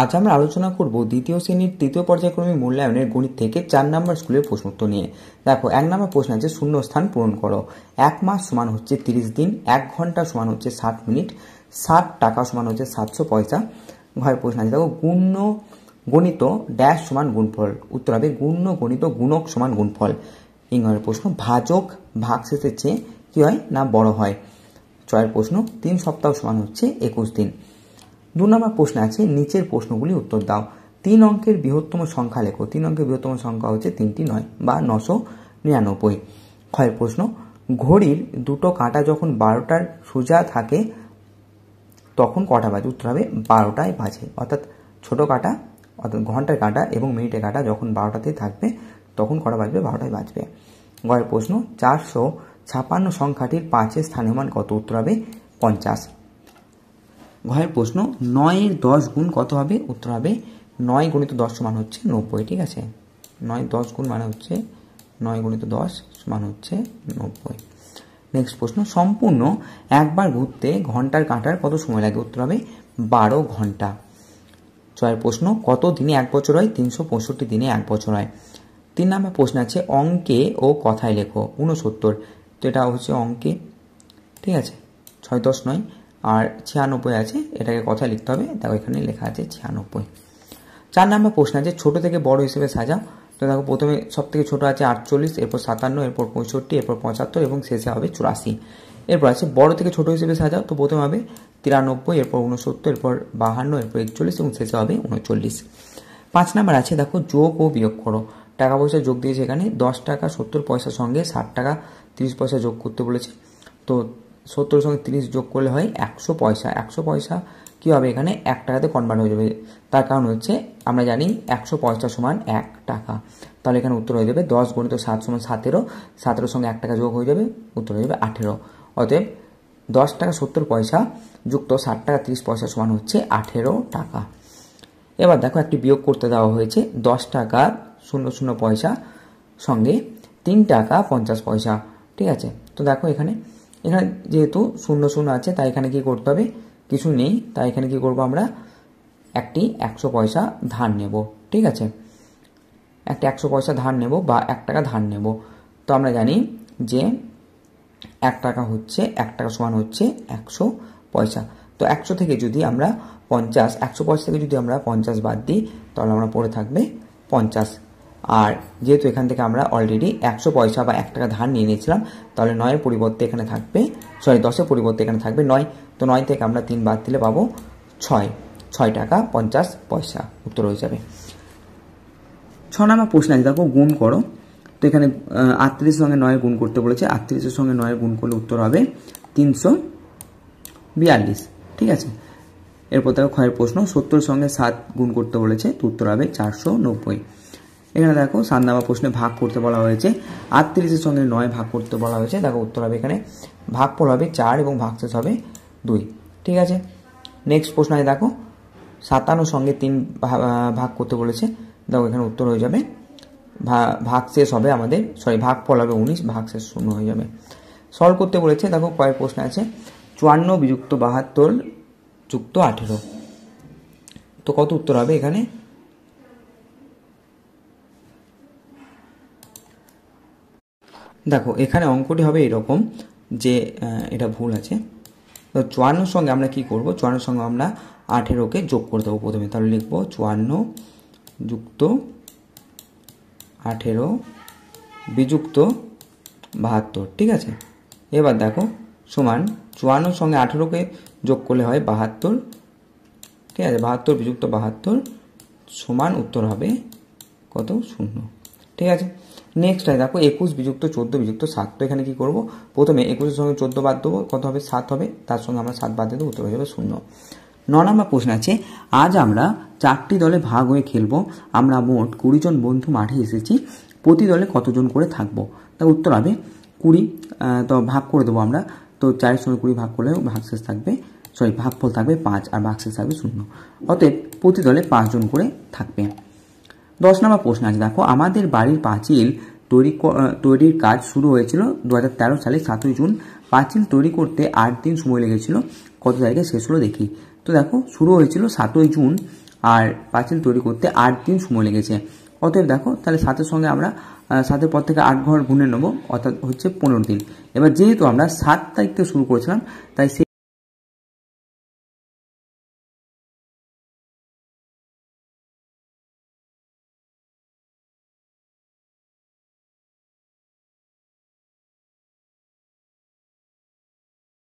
আজ আমরা আলোচনা করব দ্বিতীয় শ্রেণীর তৃতীয় পর্যায়ক্রমিক মূল্যায়নের গণিত থেকে চার নম্বর স্কুলের প্রশ্ন উত্তর নিয়ে দেখো এক নম্বর প্রশ্ন আছে শূন্য স্থান পূরণ করো এক মাস সমান হচ্ছে তিরিশ দিন এক ঘন্টা সমান হচ্ছে ষাট মিনিট ষাট টাকা সমান হচ্ছে সাতশো পয়সা ঘরের প্রশ্ন আছে দেখো গুণ্য গণিত ড্যাশ সমান গুণফল উত্তর হবে গুণ্য গণিত গুণক সমান গুণফল ইংরের প্রশ্ন ভাজক ভাগ শেষের চেয়ে কী হয় না বড় হয় ছয়ের প্রশ্ন তিন সপ্তাহ সমান হচ্ছে একুশ দিন দু নম্বর প্রশ্ন আছে নিচের প্রশ্নগুলি উত্তর দাও তিন অঙ্কের বৃহত্তম সংখ্যা লেখো তিন অঙ্কের বৃহত্তম সংখ্যা হচ্ছে তিনটি নয় বা নশো নিরানব্বই ক্ষয়ের প্রশ্ন ঘড়ির দুটো কাঁটা যখন বারোটার সোজা থাকে তখন কটা বাজে উত্তর হবে বারোটায় বাজে অর্থাৎ ছোটো কাঁটা অর্থাৎ ঘন্টার কাঁটা এবং মিনিটের কাঁটা যখন বারোটাতে থাকবে তখন কটা বাজবে বারোটায় বাজবে গয়ের প্রশ্ন চারশো ছাপান্ন সংখ্যাটির পাঁচের স্থানীয় মান কত উত্তর হবে পঞ্চাশ ঘয়ের প্রশ্ন নয়ের দশ গুণ কত হবে উত্তর হবে নয় গুণিত দশ সমান হচ্ছে নব্বই ঠিক আছে নয় দশ গুণ মানে হচ্ছে নয় গুণিত দশ সমান হচ্ছে নব্বই নেক্সট প্রশ্ন সম্পূর্ণ একবার ঘুরতে ঘন্টার কাঁটার কত সময় লাগে উত্তর হবে বারো ঘন্টা ছয়ের প্রশ্ন কত দিনে এক বছর হয় তিনশো পঁয়ষট্টি দিনে এক বছর হয় তিন নম্বর প্রশ্ন আছে অঙ্কে ও কথায় লেখো উনসত্তর তো এটা হচ্ছে অঙ্কে ঠিক আছে ছয় দশ নয় আর ছিয়ানব্বই আছে এটাকে কথা লিখতে হবে দেখো এখানে লেখা আছে ছিয়ানব্বই চার নম্বর প্রশ্ন আছে ছোটো থেকে বড় হিসেবে সাজাও তো দেখো প্রথমে সব থেকে ছোটো আছে আটচল্লিশ এরপর সাতান্ন এরপর পঁয়ষট্টি এরপর পঁচাত্তর এবং শেষে হবে চুরাশি এরপর আছে বড় থেকে ছোট হিসেবে সাজাও তো প্রথমে হবে তিরানব্বই এরপর উনসত্তর এরপর বাহান্ন এরপর একচল্লিশ এবং শেষে হবে উনচল্লিশ পাঁচ নাম্বার আছে দেখো যোগ ও বিয়োগ করো টাকা পয়সা যোগ দিয়েছে এখানে দশ টাকা সত্তর পয়সার সঙ্গে ষাট টাকা তিরিশ পয়সা যোগ করতে বলেছে তো সত্তর সঙ্গে তিরিশ যোগ করলে হয় একশো পয়সা একশো পয়সা কী হবে এখানে এক টাকাতে কনভার্ট হয়ে যাবে তার কারণ হচ্ছে আমরা জানি একশো পয়সা সমান এক টাকা তাহলে এখানে উত্তর হয়ে যাবে দশ গুণিত সাত সমান সতেরো সাতেরোর সঙ্গে এক টাকা যোগ হয়ে যাবে উত্তর হয়ে যাবে আঠেরো অতএব দশ টাকা সত্তর পয়সা যুক্ত ষাট টাকা তিরিশ পয়সা সমান হচ্ছে আঠেরো টাকা এবার দেখো একটি বিয়োগ করতে দেওয়া হয়েছে দশ টাকা শূন্য শূন্য পয়সা সঙ্গে তিন টাকা পঞ্চাশ পয়সা ঠিক আছে তো দেখো এখানে এখানে যেহেতু শূন্য শূন্য আছে তাই এখানে কি করতে হবে কিছু নেই তাই এখানে কি করব আমরা একটি একশো পয়সা ধার নেব ঠিক আছে একটি একশো পয়সা ধার নেব বা এক টাকা ধার নেব তো আমরা জানি যে এক টাকা হচ্ছে এক টাকা সমান হচ্ছে একশো পয়সা তো একশো থেকে যদি আমরা পঞ্চাশ একশো পয়সা থেকে যদি আমরা পঞ্চাশ বাদ দিই তাহলে আমরা পড়ে থাকবে পঞ্চাশ আর যেহেতু এখান থেকে আমরা অলরেডি একশো পয়সা বা এক টাকা ধার নিয়ে নিয়েছিলাম তাহলে নয়ের পরিবর্তে এখানে থাকবে সরি দশের পরিবর্তে এখানে থাকবে নয় তো নয় থেকে আমরা তিন বাদ দিলে পাবো ছয় ছয় টাকা পঞ্চাশ পয়সা উত্তর হয়ে যাবে ছ নাম্বার প্রশ্ন আছে দেখো গুণ করো তো এখানে আটত্রিশের সঙ্গে নয়ের গুণ করতে বলেছে আটত্রিশের সঙ্গে নয়ের গুণ করলে উত্তর হবে তিনশো বিয়াল্লিশ ঠিক আছে এরপর দেখো ক্ষয়ের প্রশ্ন সত্তর সঙ্গে সাত গুণ করতে বলেছে তো উত্তর হবে চারশো নব্বই এখানে দেখো সান্না বা প্রশ্নে ভাগ করতে বলা হয়েছে আটত্রিশের সঙ্গে নয় ভাগ করতে বলা হয়েছে দেখো উত্তর হবে এখানে ভাগফল হবে চার এবং ভাগশেষ হবে দুই ঠিক আছে নেক্সট প্রশ্ন আছে দেখো সাতান্ন সঙ্গে তিন ভাগ করতে বলেছে দেখো এখানে উত্তর হয়ে যাবে ভাগ শেষ হবে আমাদের সরি ভাগ ফল হবে উনিশ ভাগ শেষ শূন্য হয়ে যাবে সলভ করতে বলেছে দেখো কয়েক প্রশ্ন আছে চুয়ান্ন বিযুক্ত বাহাত্তর যুক্ত আঠেরো তো কত উত্তর হবে এখানে দেখো এখানে অঙ্কটি হবে এরকম যে এটা ভুল আছে তো চুয়ান্নর সঙ্গে আমরা কি করব চুয়ান্নর সঙ্গে আমরা আঠেরোকে যোগ করে দেবো প্রথমে তাহলে লিখবো চুয়ান্ন যুক্ত আঠেরো বিযুক্ত বাহাত্তর ঠিক আছে এবার দেখো সমান চুয়ান্নর সঙ্গে আঠেরোকে যোগ করলে হয় বাহাত্তর ঠিক আছে বাহাত্তর বিযুক্ত বাহাত্তর সমান উত্তর হবে কত শূন্য ঠিক আছে নেক্সট হয় দেখো একুশ বিযুক্ত চোদ্দো বিযুক্ত সাত তো এখানে কী করবো প্রথমে একুশের সঙ্গে চোদ্দো বাদ দেবো কত হবে সাত হবে তার সঙ্গে আমরা সাত বাদ দেবো উত্তর হয়ে যাবে শূন্য ন নম্বর প্রশ্ন আছে আজ আমরা চারটি দলে ভাগ হয়ে খেলবো আমরা মোট কুড়ি জন বন্ধু মাঠে এসেছি প্রতি দলে কতজন করে থাকবো তা উত্তর হবে কুড়ি তো ভাগ করে দেবো আমরা তো চারের সঙ্গে কুড়ি ভাগ করলে শেষ থাকবে সরি ভাগফল থাকবে পাঁচ আর শেষ থাকবে শূন্য অতএব প্রতি দলে পাঁচজন করে থাকবে দশ নম্বর প্রশ্ন আছে দেখো আমাদের বাড়ির পাঁচিল তৈরি তৈরির কাজ শুরু হয়েছিল দু হাজার সালে সাতই জুন পাঁচিল তৈরি করতে আট দিন সময় লেগেছিল কত তারিখে শেষ হলো দেখি তো দেখো শুরু হয়েছিল সাতই জুন আর পাঁচিল তৈরি করতে আট দিন সময় লেগেছে অতএব দেখো তাহলে সাতের সঙ্গে আমরা সাতের পর থেকে আট ঘর গুনে নেবো অর্থাৎ হচ্ছে পনেরো দিন এবার যেহেতু আমরা সাত তারিখ থেকে শুরু করেছিলাম তাই